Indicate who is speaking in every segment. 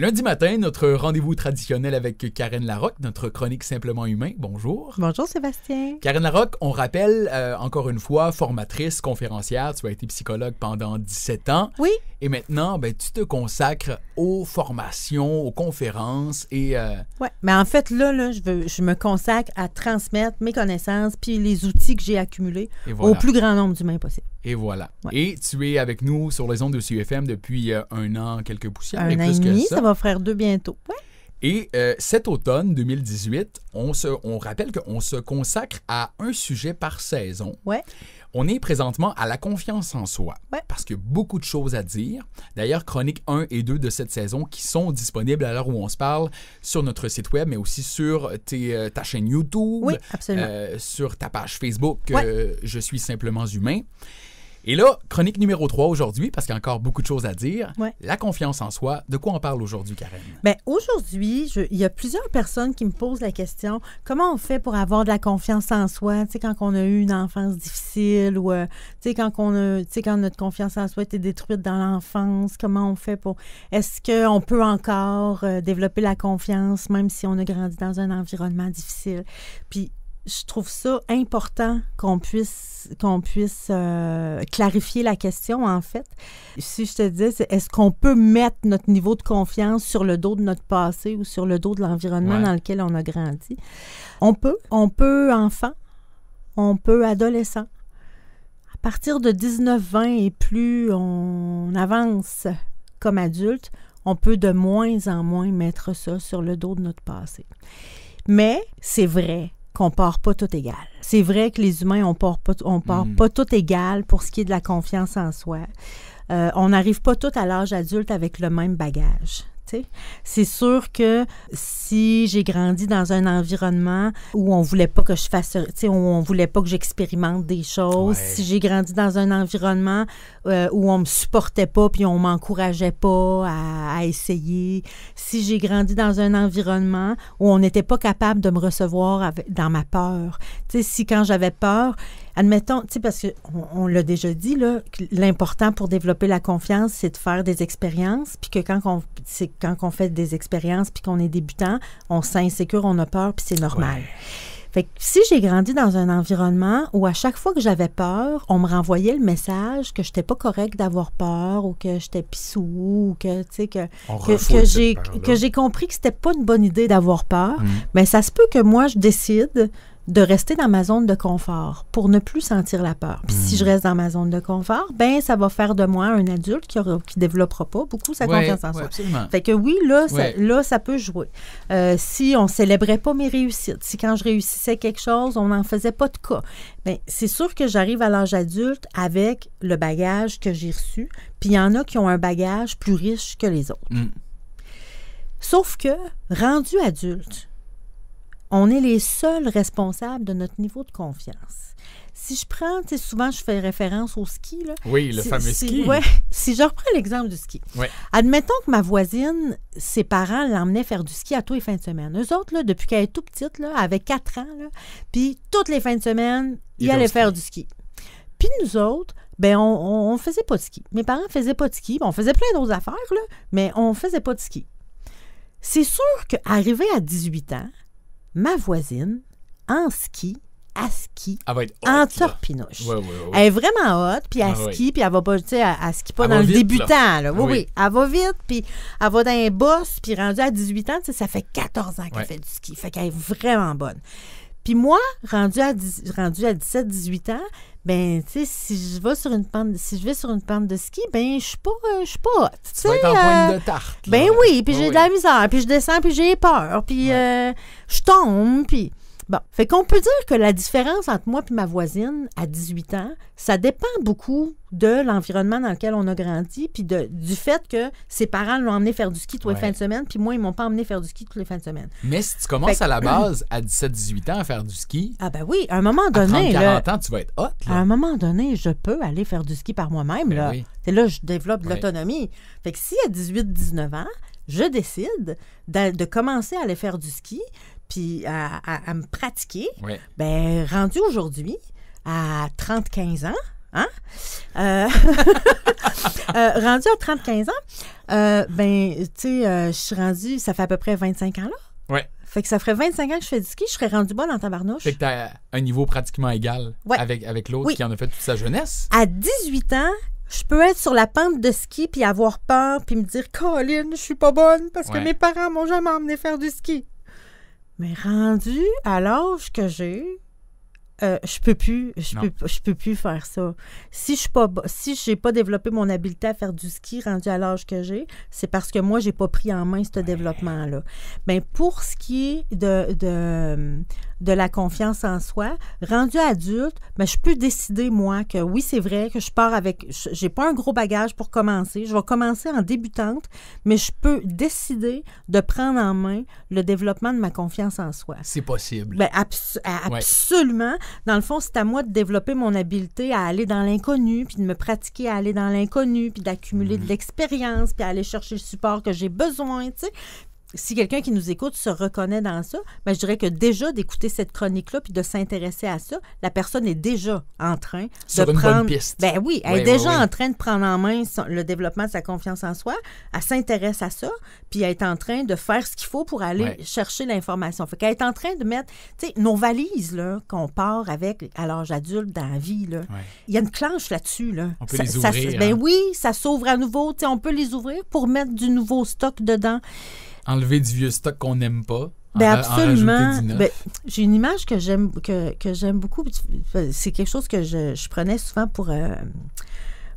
Speaker 1: Lundi matin, notre rendez-vous traditionnel avec Karen Larocque, notre chronique Simplement Humain. Bonjour.
Speaker 2: Bonjour Sébastien.
Speaker 1: Karen Larocque, on rappelle euh, encore une fois, formatrice, conférencière, tu as été psychologue pendant 17 ans. Oui. Et maintenant, ben, tu te consacres aux formations, aux conférences et... Euh,
Speaker 2: oui, mais en fait, là, je, veux, je me consacre à transmettre mes connaissances puis les outils que j'ai accumulés au plus grand nombre d'humains possible.
Speaker 1: Et voilà. Et tu es avec nous sur les ondes de CUFM depuis euh, un an, quelques poussières. Un ça, Frère, de deux bientôt. Et euh, cet automne 2018, on, se, on rappelle qu'on se consacre à un sujet par saison. On est présentement à la confiance en soi, parce qu'il y a beaucoup de choses à dire. D'ailleurs, chronique 1 et 2 de cette saison qui sont disponibles à l'heure où on se parle sur notre site web, mais aussi sur euh, ta chaîne YouTube, euh, sur ta page Facebook, Je suis simplement humain. Et là, chronique numéro 3 aujourd'hui, parce qu'il y a encore beaucoup de choses à dire. La confiance en soi, de quoi on parle aujourd'hui, Karen?
Speaker 2: Bien, aujourd'hui, il y a plusieurs personnes qui me posent la question comment on fait pour avoir de la confiance en soi, tu sais, quand on a eu une enfance difficile ou, euh, tu sais, quand, quand notre confiance en soi était détruite dans l'enfance, comment on fait pour. Est-ce qu'on peut encore euh, développer la confiance, même si on a grandi dans un environnement difficile? Puis, je trouve ça important qu'on puisse, qu'on puisse euh, clarifier la question, en fait. Si je te dis, est-ce qu'on peut mettre notre niveau de confiance sur le dos de notre passé ou sur le dos de l'environnement dans lequel on a grandi? On peut. On peut enfant. On peut adolescent. À partir de 19-20 et plus, on avance comme adulte. On peut de moins en moins mettre ça sur le dos de notre passé. Mais c'est vrai qu'on part pas tout égal. C'est vrai que les humains, on part pas, on part mm. pas tout égal pour ce qui est de la confiance en soi. Euh, on n'arrive pas tout à l'âge adulte avec le même bagage. C'est sûr que si j'ai grandi dans un environnement où on voulait pas que je fasse, où on voulait pas que j'expérimente des choses. Si j'ai grandi dans un environnement euh, où on me supportait pas puis on m'encourageait pas à, essayer. Si j'ai grandi dans un environnement où on n'était pas capable de me recevoir dans ma peur. si quand j'avais peur, admettons, tu sais, parce qu'on on, l'a déjà dit, là, l'important pour développer la confiance, c'est de faire des expériences, puis que quand on, quand on fait des expériences, puis qu'on est débutant, on s'insécure, on a peur, puis c'est normal. Fait que si j'ai grandi dans un environnement où à chaque fois que j'avais peur, on me renvoyait le message que j'étais pas correct d'avoir peur ou que j'étais pissou ou que tu sais que que, j'ai que j'ai compris que c'était pas une bonne idée d'avoir peur, mais mm. ben, ça se peut que moi je décide de rester dans ma zone de confort pour ne plus sentir la peur. Puis si je hmm. reste dans ma zone de confort, ben ça va faire de moi un adulte qui ne qui développera pas beaucoup sa confiance en soi. Absolument. Fait que oui, là, ça, là ça peut jouer. Euh, si on célébrait pas mes réussites, si quand je réussissais quelque chose, on n'en faisait pas de cas, mais ben, c'est sûr que j'arrive à l'âge adulte avec le bagage que j'ai reçu. Puis il y en a qui ont un bagage plus riche que les autres. Hmm. Sauf que, rendu adulte, on est les seuls responsables de notre niveau de confiance. Si je prends, tu souvent je fais référence au ski. Oui, le fameux ski. si je reprends l'exemple du ski. Admettons que ma voisine, ses parents l'emmenaient faire du ski à tous les fins de semaine. Eux autres, depuis qu'elle est tout petite, là, elle avait 4 ans, puis toutes les fins de semaine, ils, allait faire du ski. Puis nous autres, ben on, on, faisait pas de ski. Mes parents faisaient pas de ski. Ben, on faisait plein d'autres affaires, mais on faisait pas de ski. C'est sûr qu'arrivé à 18 ans, ma voisine, en ski, à ski,
Speaker 1: en torpinoche. Elle est
Speaker 2: vraiment haute, puis elle ah skie, ski, puis elle va pas, tu sais, elle, skie pas dans le débutant. Là. Oui, oui, elle va vite, puis elle va dans un boss, puis rendue à 18 ans, ça fait 14 ans qu'elle fait du ski. Fait qu'elle est vraiment bonne. Puis moi, rendu à, rendu à 17, 18 ans, ben, tu sais, si je vais sur une pente, si je vais sur une pente de ski, ben, je suis pas, euh, je suis pas, tu sais. Euh, de tarte. Ben oui, puis j'ai de la misère, puis je descends, puis j'ai peur, puis euh, je tombe, puis. Bon, fait qu'on peut dire que la différence entre moi et ma voisine à 18 ans, ça dépend beaucoup de l'environnement dans lequel on a grandi, puis de, du fait que ses parents l'ont emmené faire du ski tous les fins de semaine, puis moi, ils m'ont pas emmené faire du ski tous les fins de semaine.
Speaker 1: Mais si tu commences à la base, à 17-18 ans, à faire du ski... Ah ben oui, à un moment donné... À 40 ans, tu vas être hot. Là.
Speaker 2: À un moment donné, je peux aller faire du ski par moi-même. Ben là. Oui. C'est là je développe l'autonomie. Fait que si à 18-19 ans, je décide de, commencer à aller faire du ski, puis à, me pratiquer. Ben, rendu aujourd'hui, à 35 ans, hein? Euh, euh, rendu à 35 ans, euh, ben, tu sais, je suis rendu, ça fait à peu près 25 ans là. Oui. Fait que ça ferait 25 ans que je fais du ski, je serais rendu bonne en tabarnouche.
Speaker 1: Fait que t'as un niveau pratiquement égal avec, avec l'autre qui en a fait toute sa jeunesse.
Speaker 2: À 18 ans, je peux être sur la pente de ski puis avoir peur puis me dire Colline, je suis pas bonne parce que mes parents m'ont jamais emmené faire du ski. Mais rendu à l'âge que j'ai, euh, je peux plus, je peux, je peux plus faire ça. Si je suis pas, si j'ai pas développé mon habileté à faire du ski rendu à l'âge que j'ai, c'est parce que moi j'ai pas pris en main ce développement là. Mais ben, pour ce qui est de, de, de la confiance en soi, rendu adulte, mais ben, je peux décider moi que oui c'est vrai que je pars avec, j'ai pas un gros bagage pour commencer, je vais commencer en débutante, mais je peux décider de prendre en main le développement de ma confiance en soi. C'est
Speaker 1: possible. Ben,
Speaker 2: absolument. Dans le fond, c'est à moi de développer mon habileté à aller dans l'inconnu, puis de me pratiquer à aller dans l'inconnu, puis d'accumuler de mhm. l'expérience, puis aller chercher le support que j'ai besoin, tu sais si quelqu'un qui nous écoute se reconnaît dans ça, ben, je dirais que déjà d'écouter cette chronique-là puis de s'intéresser à ça, la personne est déjà en train de prendre. Ben oui, elle est déjà en train de prendre en main le développement de sa confiance en soi. Elle s'intéresse à ça, puis elle est en train de faire ce qu'il faut pour aller chercher l'information. Fait qu'elle est en train de mettre, tu sais, nos valises là qu'on part avec à l'âge adulte dans la vie là. Il y a une clanche là-dessus là. On peut les ouvrir. ben hein. oui, ça s'ouvre à nouveau. Tu sais, on peut les ouvrir pour mettre du nouveau stock dedans
Speaker 1: enlever du vieux stock qu'on n'aime pas. Ben absolument. Ben,
Speaker 2: j'ai une image que j'aime que, j'aime beaucoup. C'est quelque chose que je, prenais souvent pour euh,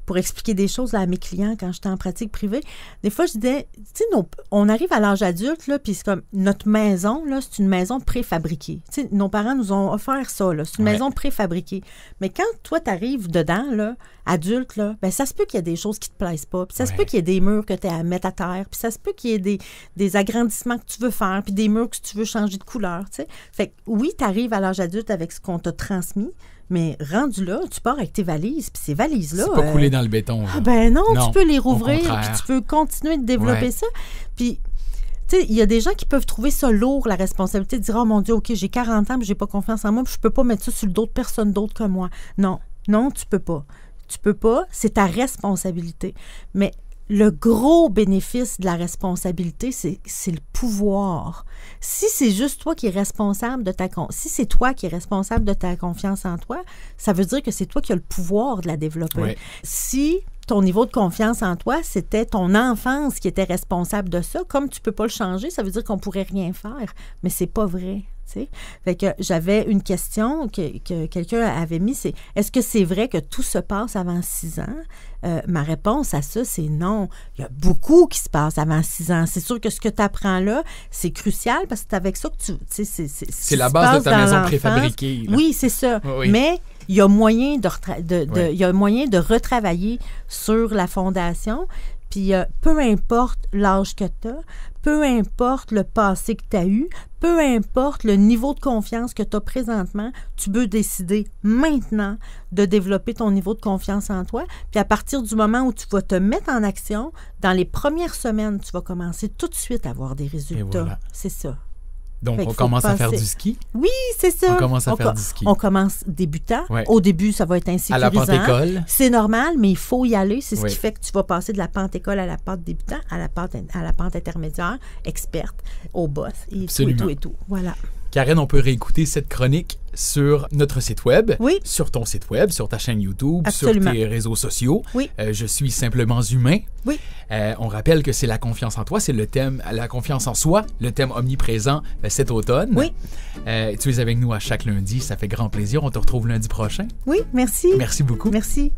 Speaker 2: pour expliquer des choses à mes clients quand j'étais en pratique privée. Des fois, je disais, tu sais, on arrive à l'âge adulte, là, puis c'est comme notre maison, là, c'est une maison préfabriquée. Tu sais, nos parents nous ont offert ça, là. C'est une maison préfabriquée. Mais quand toi, tu arrives dedans, là, adulte, là, ben, ça se peut qu'il y ait des choses qui te plaisent pas. Puis ça se peut qu'il y ait des murs que tu as à mettre à terre. Puis ça se peut qu'il y ait des, agrandissements que tu veux faire, puis des murs que tu veux changer de couleur. Tu sais. Fait oui, tu arrives à l'âge adulte avec ce qu'on t'a transmis, mais rendu là, tu pars avec tes valises, puis ces valises-là. C'est pas coulé euh, dans
Speaker 1: le béton. Ah ben non, tu peux les rouvrir, puis tu peux
Speaker 2: continuer de développer ça. Puis tu sais, il y a des gens qui peuvent trouver ça lourd, la responsabilité de dire Oh mon Dieu, OK, j'ai 40 ans, puis j'ai pas confiance en moi, puis je peux pas mettre ça sur d'autres personnes d'autres que moi. Non, non, tu peux pas. Tu peux pas, c'est ta responsabilité. Mais le gros bénéfice de la responsabilité, c'est le pouvoir. Si c'est juste toi qui es responsable de ta si c'est toi qui responsable de ta confiance en toi, ça veut dire que c'est toi qui as le pouvoir de la développer. Si ton niveau de confiance en toi, c'était ton enfance qui était responsable de ça, comme tu peux pas le changer, ça veut dire qu'on pourrait rien faire, mais c'est pas vrai. Fait que j'avais une question que, quelqu'un avait mis, c'est est-ce que c'est vrai que tout se passe avant six ans? Euh, ma réponse à ça, c'est non. Il y a beaucoup qui se passe avant six ans. C'est sûr que ce que tu apprends là, c'est crucial parce que c'est avec ça que tu... C'est la base de ta maison préfabriquée. Oui, c'est ça. Mais il y a moyen de, il y a moyen de retravailler sur la fondation. Puis euh, peu importe l'âge que tu as, peu importe le passé que tu as eu, peu importe le niveau de confiance que tu as présentement, tu peux décider maintenant de développer ton niveau de confiance en toi. Puis à partir du moment où tu vas te mettre en action, dans les premières semaines, tu vas commencer tout de suite à avoir des résultats. C'est ça.
Speaker 1: Donc, on commence à faire du ski.
Speaker 2: Oui, c'est ça. On commence à faire du ski. On commence débutant. Au début, ça va être ainsi. À la pente-école. C'est normal, mais il faut y aller. C'est ce qui fait que tu vas passer de la pente-école à la pente débutant, à la pente, à la pente intermédiaire, experte, au boss, et tout et tout et tout. Voilà.
Speaker 1: Karen, on peut réécouter cette chronique sur notre site web, oui. sur ton site web, sur ta chaîne YouTube, sur tes réseaux sociaux. Oui. Euh, je suis simplement humain. Oui. Euh, on rappelle que c'est la confiance en toi, c'est le thème, la confiance en soi, le thème omniprésent euh, cet automne. Oui. tu es avec nous à chaque lundi, ça fait grand plaisir. On te retrouve lundi prochain. Oui,
Speaker 2: merci. Merci beaucoup. Merci.